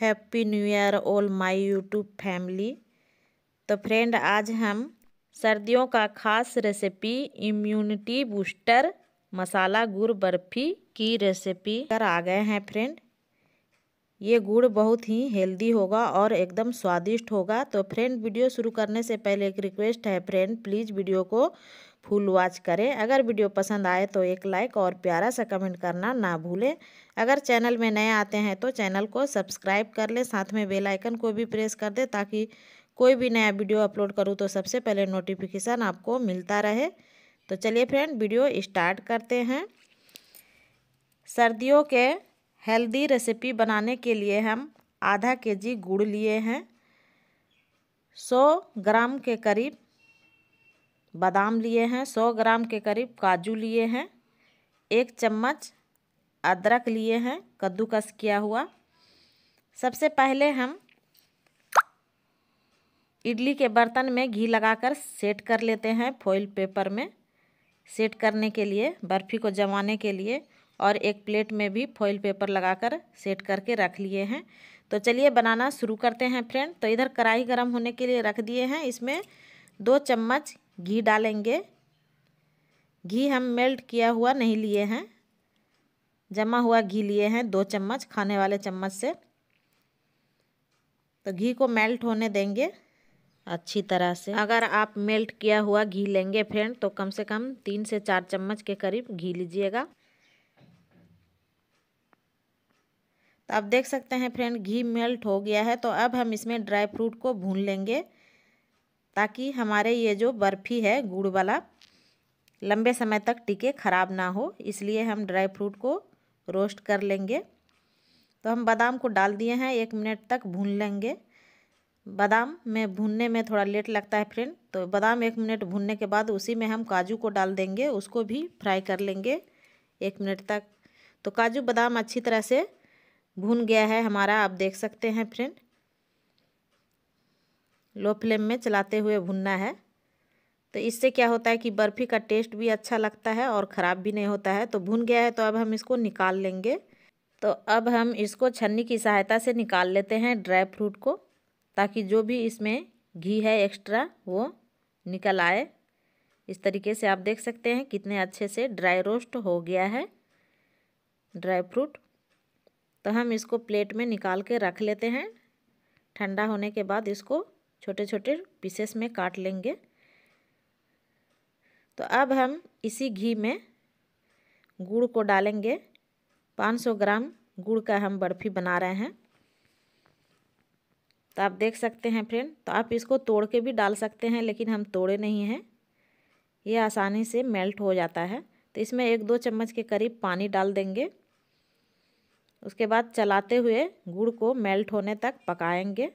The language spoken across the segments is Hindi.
happy new year all my YouTube family तो फ्रेंड आज हम सर्दियों का खास रेसिपी इम्यूनिटी बूस्टर मसाला गुड़ बर्फ़ी की रेसिपी कर आ गए हैं फ्रेंड ये गुड़ बहुत ही हेल्दी होगा और एकदम स्वादिष्ट होगा तो फ्रेंड वीडियो शुरू करने से पहले एक रिक्वेस्ट है फ्रेंड प्लीज़ वीडियो को फुल वॉच करें अगर वीडियो पसंद आए तो एक लाइक और प्यारा सा कमेंट करना ना भूलें अगर चैनल में नए आते हैं तो चैनल को सब्सक्राइब कर लें साथ में बेल आइकन को भी प्रेस कर दें ताकि कोई भी नया वीडियो अपलोड करूँ तो सबसे पहले नोटिफिकेशन आपको मिलता रहे तो चलिए फ्रेंड वीडियो स्टार्ट करते हैं सर्दियों के हेल्दी रेसिपी बनाने के लिए हम आधा के जी गुड़ लिए हैं सौ ग्राम के करीब बादाम लिए हैं सौ ग्राम के करीब काजू लिए हैं एक चम्मच अदरक लिए हैं कद्दूकस किया हुआ सबसे पहले हम इडली के बर्तन में घी लगाकर सेट कर लेते हैं फॉइल पेपर में सेट करने के लिए बर्फ़ी को जमाने के लिए और एक प्लेट में भी फॉइल पेपर लगाकर सेट करके रख लिए हैं तो चलिए बनाना शुरू करते हैं फ्रेंड तो इधर कढ़ाई गर्म होने के लिए रख दिए हैं इसमें दो चम्मच घी डालेंगे घी हम मेल्ट किया हुआ नहीं लिए हैं जमा हुआ घी लिए हैं दो चम्मच खाने वाले चम्मच से तो घी को मेल्ट होने देंगे अच्छी तरह से अगर आप मेल्ट किया हुआ घी लेंगे फ्रेंड तो कम से कम तीन से चार चम्मच के करीब घी लीजिएगा तो आप देख सकते हैं फ्रेंड घी मेल्ट हो गया है तो अब हम इसमें ड्राई फ्रूट को भून लेंगे ताकि हमारे ये जो बर्फ़ी है गुड़ वाला लंबे समय तक टिके ख़राब ना हो इसलिए हम ड्राई फ्रूट को रोस्ट कर लेंगे तो हम बादाम को डाल दिए हैं एक मिनट तक भून लेंगे बादाम में भूनने में थोड़ा लेट लगता है फ्रेंड तो बादाम एक मिनट भूनने के बाद उसी में हम काजू को डाल देंगे उसको भी फ्राई कर लेंगे एक मिनट तक तो काजू बादाम अच्छी तरह से भून गया है हमारा आप देख सकते हैं फ्रेंड लो फ्लेम में चलाते हुए भुनना है तो इससे क्या होता है कि बर्फ़ी का टेस्ट भी अच्छा लगता है और ख़राब भी नहीं होता है तो भुन गया है तो अब हम इसको निकाल लेंगे तो अब हम इसको छन्नी की सहायता से निकाल लेते हैं ड्राई फ्रूट को ताकि जो भी इसमें घी है एक्स्ट्रा वो निकल आए इस तरीके से आप देख सकते हैं कितने अच्छे से ड्राई रोस्ट हो गया है ड्राई फ्रूट तो हम इसको प्लेट में निकाल के रख लेते हैं ठंडा होने के बाद इसको छोटे छोटे पीसेस में काट लेंगे तो अब हम इसी घी में गुड़ को डालेंगे 500 ग्राम गुड़ का हम बर्फ़ी बना रहे हैं तो आप देख सकते हैं फ्रेंड तो आप इसको तोड़ के भी डाल सकते हैं लेकिन हम तोड़े नहीं हैं ये आसानी से मेल्ट हो जाता है तो इसमें एक दो चम्मच के करीब पानी डाल देंगे उसके बाद चलाते हुए गुड़ को मेल्ट होने तक पकाएंगे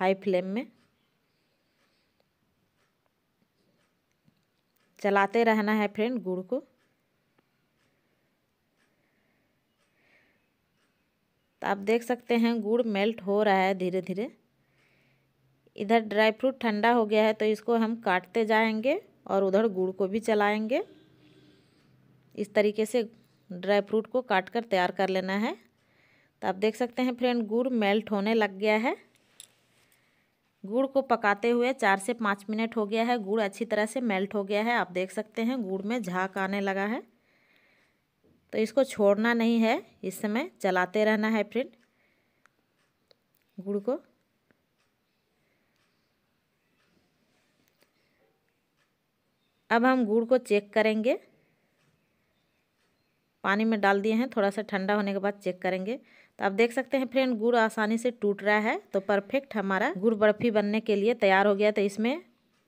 हाई फ्लेम में चलाते रहना है फ्रेंड गुड़ को तो आप देख सकते हैं गुड़ मेल्ट हो रहा है धीरे धीरे इधर ड्राई फ्रूट ठंडा हो गया है तो इसको हम काटते जाएंगे और उधर गुड़ को भी चलाएंगे इस तरीके से ड्राई फ्रूट को काट कर तैयार कर लेना है तो आप देख सकते हैं फ्रेंड गुड़ मेल्ट होने लग गया है गुड़ को पकाते हुए चार से पाँच मिनट हो गया है गुड़ अच्छी तरह से मेल्ट हो गया है आप देख सकते हैं गुड़ में झाक आने लगा है तो इसको छोड़ना नहीं है इस समय चलाते रहना है फ्रेंड गुड़ को अब हम गुड़ को चेक करेंगे पानी में डाल दिए हैं थोड़ा सा ठंडा होने के बाद चेक करेंगे तो आप देख सकते हैं फ्रेंड गुड़ आसानी से टूट रहा है तो परफेक्ट हमारा गुड़ बर्फ़ी बनने के लिए तैयार हो गया तो इसमें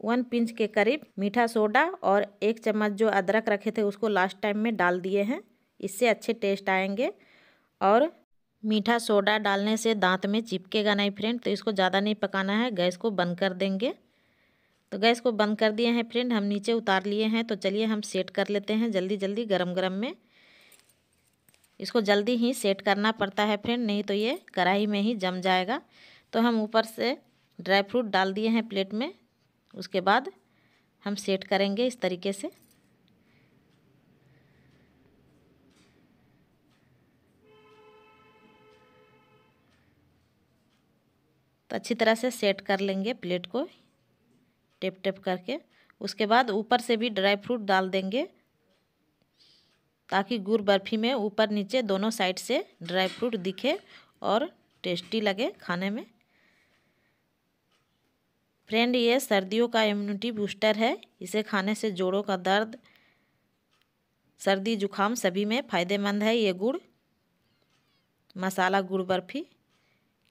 वन पिंच के करीब मीठा सोडा और एक चम्मच जो अदरक रखे थे उसको लास्ट टाइम में डाल दिए हैं इससे अच्छे टेस्ट आएंगे और मीठा सोडा डालने से दांत में चिपकेगा नहीं फ्रेंड तो इसको ज़्यादा नहीं पकाना है गैस को बंद कर देंगे तो गैस को बंद कर दिए हैं फ्रेंड हम नीचे उतार लिए हैं तो चलिए हम सेट कर लेते हैं जल्दी जल्दी गरम गरम में इसको जल्दी ही सेट करना पड़ता है फ्रेंड नहीं तो ये कढ़ाई में ही जम जाएगा तो हम ऊपर से ड्राई फ्रूट डाल दिए हैं प्लेट में उसके बाद हम सेट करेंगे इस तरीके से तो अच्छी तरह से सेट कर लेंगे प्लेट को टेप टेप करके उसके बाद ऊपर से भी ड्राई फ्रूट डाल देंगे ताकि गुड़ बर्फ़ी में ऊपर नीचे दोनों साइड से ड्राई फ्रूट दिखे और टेस्टी लगे खाने में फ्रेंड ये सर्दियों का इम्यूनिटी बूस्टर है इसे खाने से जोड़ों का दर्द सर्दी जुखाम सभी में फ़ायदेमंद है ये गुड़ मसाला गुड़ बर्फ़ी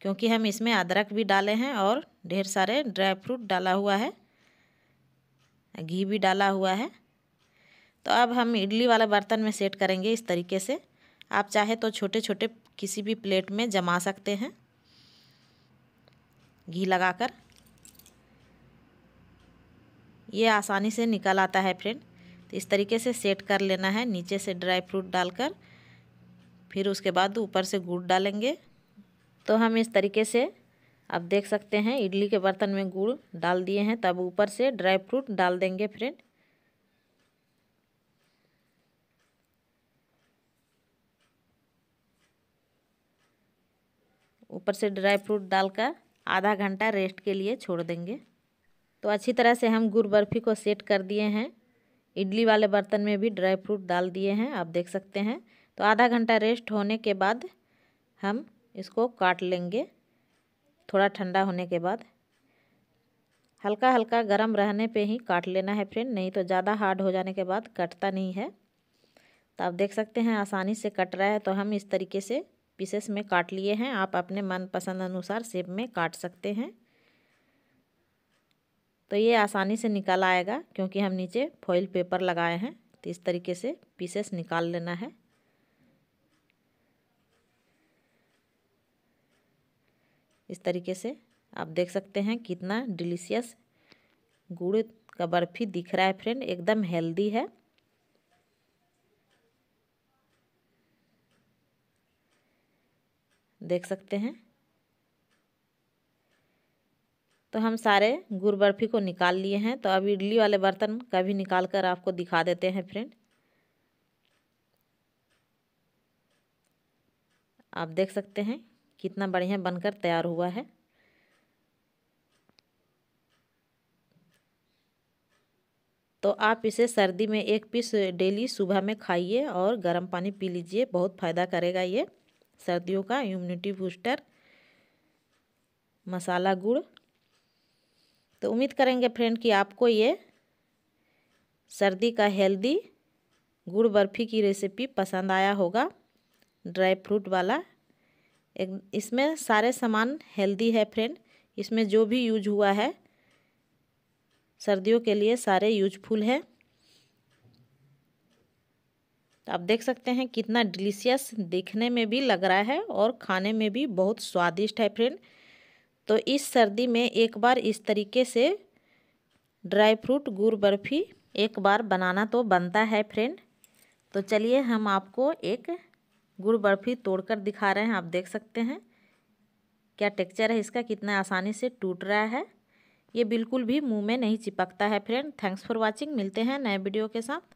क्योंकि हम इसमें अदरक भी डाले हैं और ढेर सारे ड्राई फ्रूट डाला हुआ है घी भी डाला हुआ है तो अब हम इडली वाला बर्तन में सेट करेंगे इस तरीके से आप चाहे तो छोटे छोटे किसी भी प्लेट में जमा सकते हैं घी लगाकर ये आसानी से निकल आता है फ्रेंड तो इस तरीके से सेट कर लेना है नीचे से ड्राई फ्रूट डालकर फिर उसके बाद ऊपर से गुड़ डालेंगे तो हम इस तरीके से आप देख सकते हैं इडली के बर्तन में गुड़ डाल दिए हैं तब ऊपर से ड्राई फ्रूट डाल देंगे फ्रेंड ऊपर से ड्राई फ्रूट डालकर आधा घंटा रेस्ट के लिए छोड़ देंगे तो अच्छी तरह से हम गुड़ बर्फ़ी को सेट कर दिए हैं इडली वाले बर्तन में भी ड्राई फ्रूट डाल दिए हैं आप देख सकते हैं तो आधा घंटा रेस्ट होने के बाद हम इसको काट लेंगे थोड़ा ठंडा होने के बाद हल्का हल्का गर्म रहने पे ही काट लेना है फ्रेंड नहीं तो ज़्यादा हार्ड हो जाने के बाद कटता नहीं है तो आप देख सकते हैं आसानी से कट रहा है तो हम इस तरीके से पीसेस में काट लिए हैं आप अपने मनपसंद अनुसार सेप में काट सकते हैं तो ये आसानी से निकाल आएगा क्योंकि हम नीचे फॉइल पेपर लगाए हैं तो इस तरीके से पीसेस निकाल लेना है इस तरीके से आप देख सकते हैं कितना डिलीशियस गुड़ का बर्फ़ी दिख रहा है फ्रेंड एकदम हेल्दी है देख सकते हैं तो हम सारे गुड़ बर्फ़ी को निकाल लिए हैं तो अब इडली वाले बर्तन का भी निकाल कर आपको दिखा देते हैं फ्रेंड आप देख सकते हैं कितना बढ़िया बनकर तैयार हुआ है तो आप इसे सर्दी में एक पीस डेली सुबह में खाइए और गर्म पानी पी लीजिए बहुत फ़ायदा करेगा ये सर्दियों का इम्यूनिटी बूस्टर मसाला गुड़ तो उम्मीद करेंगे फ्रेंड कि आपको ये सर्दी का हेल्दी गुड़ बर्फ़ी की रेसिपी पसंद आया होगा ड्राई फ्रूट वाला एक इसमें सारे सामान हेल्दी है फ्रेंड इसमें जो भी यूज हुआ है सर्दियों के लिए सारे यूजफुल हैं तो आप देख सकते हैं कितना डिलीशियस देखने में भी लग रहा है और खाने में भी बहुत स्वादिष्ट है फ्रेंड तो इस सर्दी में एक बार इस तरीके से ड्राई फ्रूट गुड़ बर्फ़ी एक बार बनाना तो बनता है फ्रेंड तो चलिए हम आपको एक गुड़ बर्फ़ी तोड़कर दिखा रहे हैं आप देख सकते हैं क्या टेक्चर है इसका कितना आसानी से टूट रहा है ये बिल्कुल भी मुंह में नहीं चिपकता है फ्रेंड थैंक्स फॉर वाचिंग मिलते हैं नए वीडियो के साथ